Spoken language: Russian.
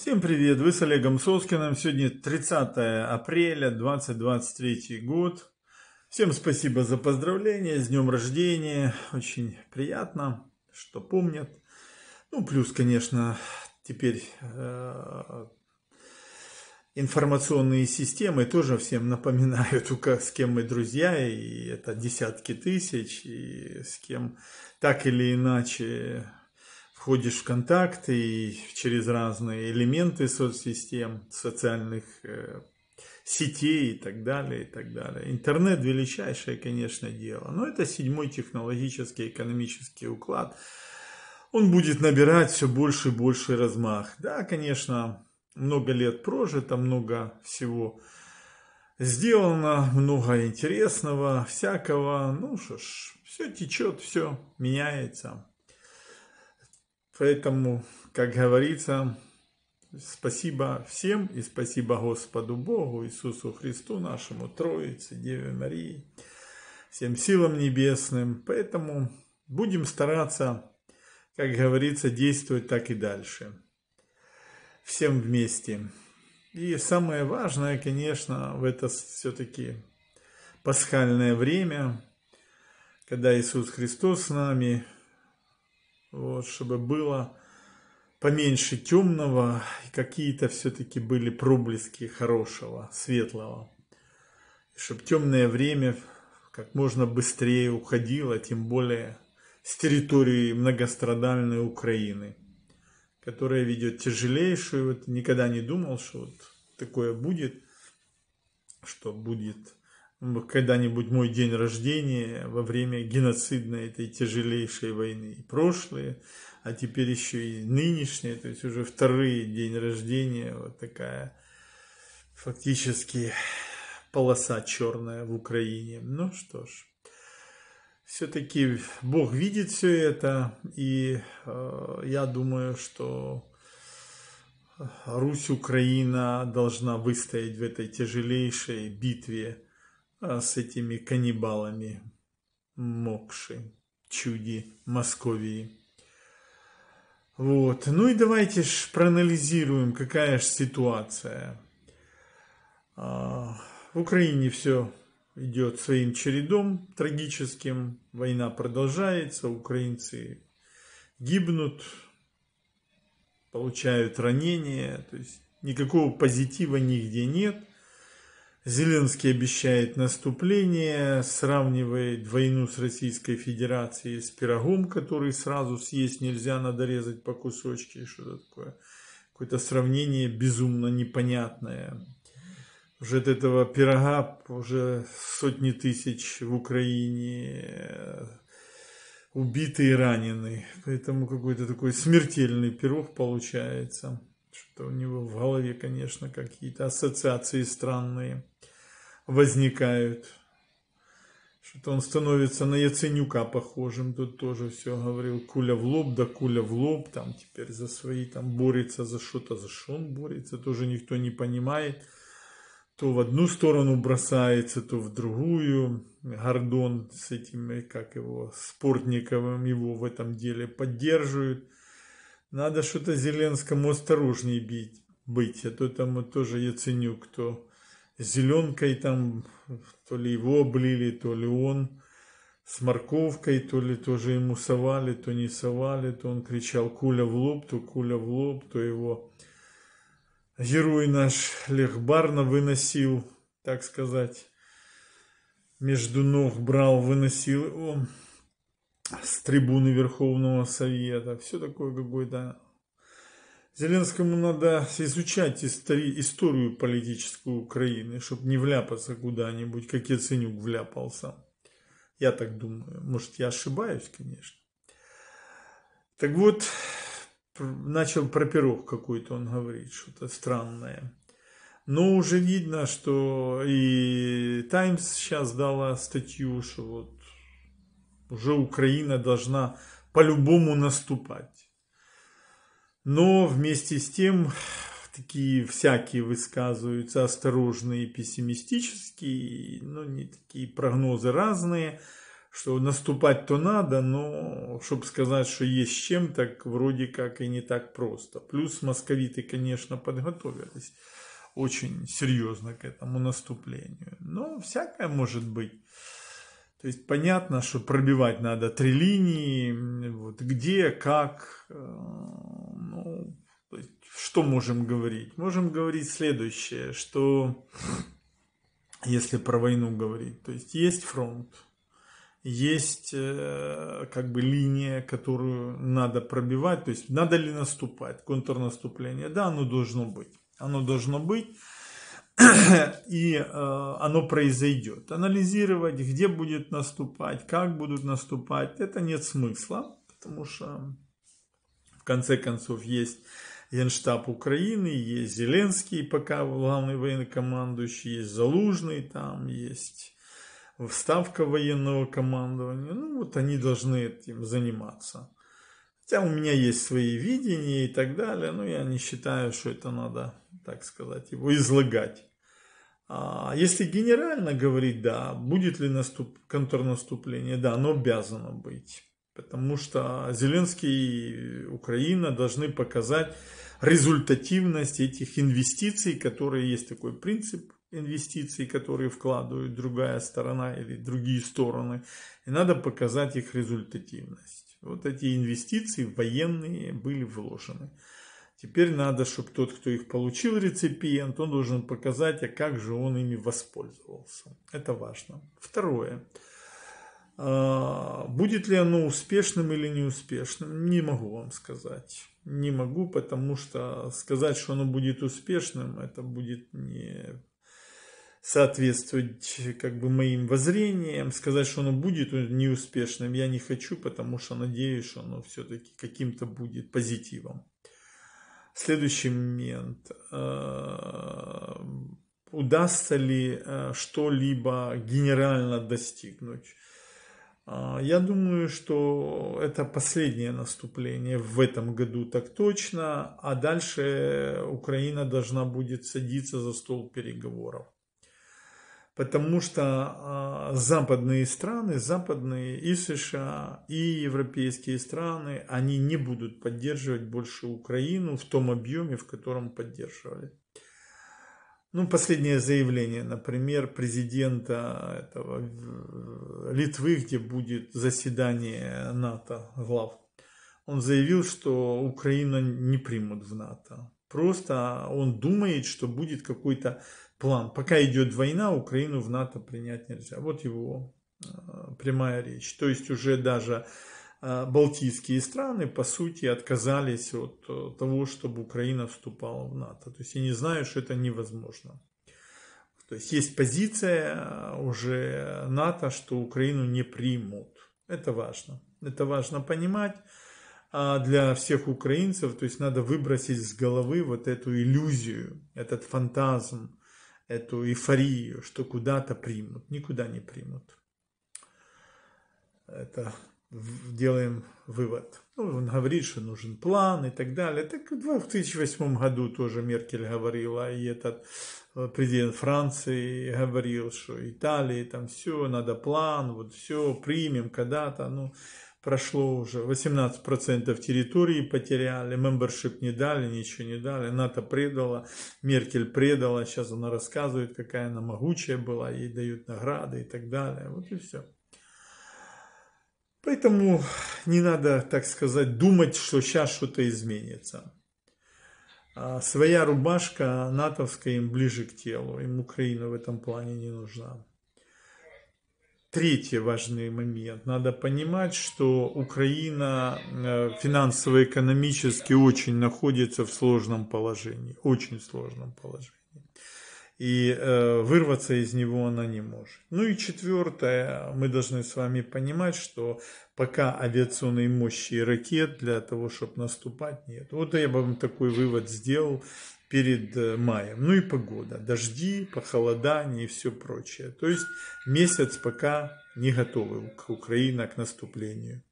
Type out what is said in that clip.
Всем привет! Вы с Олегом Соскиным. Сегодня 30 апреля 2023 год. Всем спасибо за поздравления, с днем рождения. Очень приятно, что помнят. Ну, плюс, конечно, теперь э, информационные системы тоже всем напоминают, с кем мы друзья, и это десятки тысяч, и с кем так или иначе входишь в контакты и через разные элементы соцсистем, социальных э, сетей и так далее, и так далее. Интернет – величайшее, конечно, дело, но это седьмой технологический экономический уклад. Он будет набирать все больше и больше размах. Да, конечно, много лет прожито, много всего сделано, много интересного, всякого. Ну что ж, все течет, все меняется. Поэтому, как говорится, спасибо всем и спасибо Господу Богу, Иисусу Христу, нашему Троице, Деве Марии, всем силам небесным. Поэтому будем стараться, как говорится, действовать так и дальше. Всем вместе. И самое важное, конечно, в это все-таки пасхальное время, когда Иисус Христос с нами – вот, чтобы было поменьше темного и какие-то все-таки были проблески хорошего, светлого. чтобы темное время как можно быстрее уходило, тем более с территории многострадальной Украины, которая ведет тяжелейшую, вот никогда не думал, что вот такое будет, что будет когда-нибудь мой день рождения во время геноцидной этой тяжелейшей войны. И прошлые, а теперь еще и нынешние, то есть уже вторые день рождения, вот такая фактически полоса черная в Украине. Ну что ж, все-таки Бог видит все это, и э, я думаю, что Русь, Украина должна выстоять в этой тяжелейшей битве а с этими каннибалами Мокши, чуди Московии. Вот. Ну и давайте ж проанализируем, какая же ситуация. А, в Украине все идет своим чередом трагическим. Война продолжается, украинцы гибнут, получают ранения. То есть никакого позитива нигде нет. Зеленский обещает наступление, сравнивает войну с Российской Федерацией с пирогом, который сразу съесть нельзя, надо резать по кусочке, что-то такое. Какое-то сравнение безумно непонятное. Уже от этого пирога уже сотни тысяч в Украине убиты и ранены. Поэтому какой-то такой смертельный пирог получается. Что у него в голове, конечно, какие-то ассоциации странные возникают. Что-то он становится на Яценюка похожим. Тут тоже все говорил. Куля в лоб, да куля в лоб. Там теперь за свои там борется за что-то. За что он борется, тоже никто не понимает. То в одну сторону бросается, то в другую. Гордон с этими как его, Спортниковым его в этом деле поддерживает. Надо что-то Зеленскому осторожней бить, быть, а то там вот тоже Яценюк, кто зеленкой там, то ли его облили, то ли он, с морковкой, то ли тоже ему совали, то не совали, то он кричал «Куля в лоб», то «Куля в лоб», то его герой наш Лех Барна выносил, так сказать, между ног брал, выносил его с трибуны Верховного Совета. Все такое какое-то... Зеленскому надо изучать истори- историю политическую Украины, чтобы не вляпаться куда-нибудь, как Яценюк вляпался. Я так думаю. Может, я ошибаюсь, конечно. Так вот, начал про пирог какой-то он говорить, что-то странное. Но уже видно, что и Таймс сейчас дала статью, что вот уже Украина должна по-любому наступать. Но вместе с тем такие всякие высказываются осторожные, пессимистические, но ну, не такие прогнозы разные, что наступать-то надо, но чтобы сказать, что есть чем, так вроде как и не так просто. Плюс московиты, конечно, подготовились очень серьезно к этому наступлению. Но всякое может быть. То есть понятно, что пробивать надо три линии, вот где, как, э, ну, что можем говорить? Можем говорить следующее, что если про войну говорить, то есть есть фронт, есть э, как бы линия, которую надо пробивать, то есть надо ли наступать, контрнаступление, да, оно должно быть, оно должно быть, и э, оно произойдет. Анализировать, где будет наступать, как будут наступать, это нет смысла, потому что в конце концов есть Генштаб Украины, есть Зеленский, пока главный военнокомандующий, есть Залужный, там есть вставка военного командования. Ну вот они должны этим заниматься. Хотя у меня есть свои видения и так далее, но я не считаю, что это надо, так сказать, его излагать. А, если генерально говорить, да, будет ли наступ, контрнаступление, да, оно обязано быть. Потому что Зеленский и Украина должны показать результативность этих инвестиций, которые есть такой принцип инвестиций, которые вкладывают другая сторона или другие стороны. И надо показать их результативность. Вот эти инвестиции военные были вложены. Теперь надо, чтобы тот, кто их получил, реципиент, он должен показать, а как же он ими воспользовался. Это важно. Второе. А, будет ли оно успешным или неуспешным, не могу вам сказать. Не могу, потому что сказать, что оно будет успешным, это будет не соответствовать как бы моим воззрениям. Сказать, что оно будет неуспешным, я не хочу, потому что надеюсь, что оно все-таки каким-то будет позитивом. Следующий момент. Э, удастся ли э, что-либо генерально достигнуть? Э, я думаю, что это последнее наступление в этом году так точно, а дальше Украина должна будет садиться за стол переговоров потому что а, западные страны, западные и США, и европейские страны, они не будут поддерживать больше Украину в том объеме, в котором поддерживали. Ну, последнее заявление, например, президента этого, э, Литвы, где будет заседание НАТО глав, он заявил, что Украина не примут в НАТО. Просто он думает, что будет какой-то план. Пока идет война, Украину в НАТО принять нельзя. Вот его а, прямая речь. То есть уже даже а, балтийские страны, по сути, отказались от э, того, чтобы Украина вступала в НАТО. То есть я не знаю, что это невозможно. То есть есть позиция а, уже НАТО, что Украину не примут. Это важно. Это важно понимать а для всех украинцев. То есть надо выбросить с головы вот эту иллюзию, этот фантазм эту эйфорию, что куда-то примут, никуда не примут. Это делаем вывод. Ну, он говорит, что нужен план и так далее. Так в 2008 году тоже Меркель говорила, и этот э, президент Франции говорил, что Италии там все, надо план, вот все, примем когда-то. Ну, прошло уже 18% территории потеряли, мембершип не дали, ничего не дали, НАТО предала, Меркель предала, сейчас она рассказывает, какая она могучая была, ей дают награды и так далее, вот и все. Поэтому не надо, так сказать, думать, что сейчас что-то изменится. А своя рубашка натовская им ближе к телу, им Украина в этом плане не нужна третий важный момент. Надо понимать, что Украина э, финансово-экономически очень находится в сложном положении, очень сложном положении. И э, вырваться из него она не может. Ну и четвертое, мы должны с вами понимать, что пока авиационной мощи и ракет для того, чтобы наступать, нет. Вот я бы вам такой вывод сделал перед э, маем. Ну и погода, дожди, похолодание и все прочее. То есть месяц пока не готовы Украина к наступлению.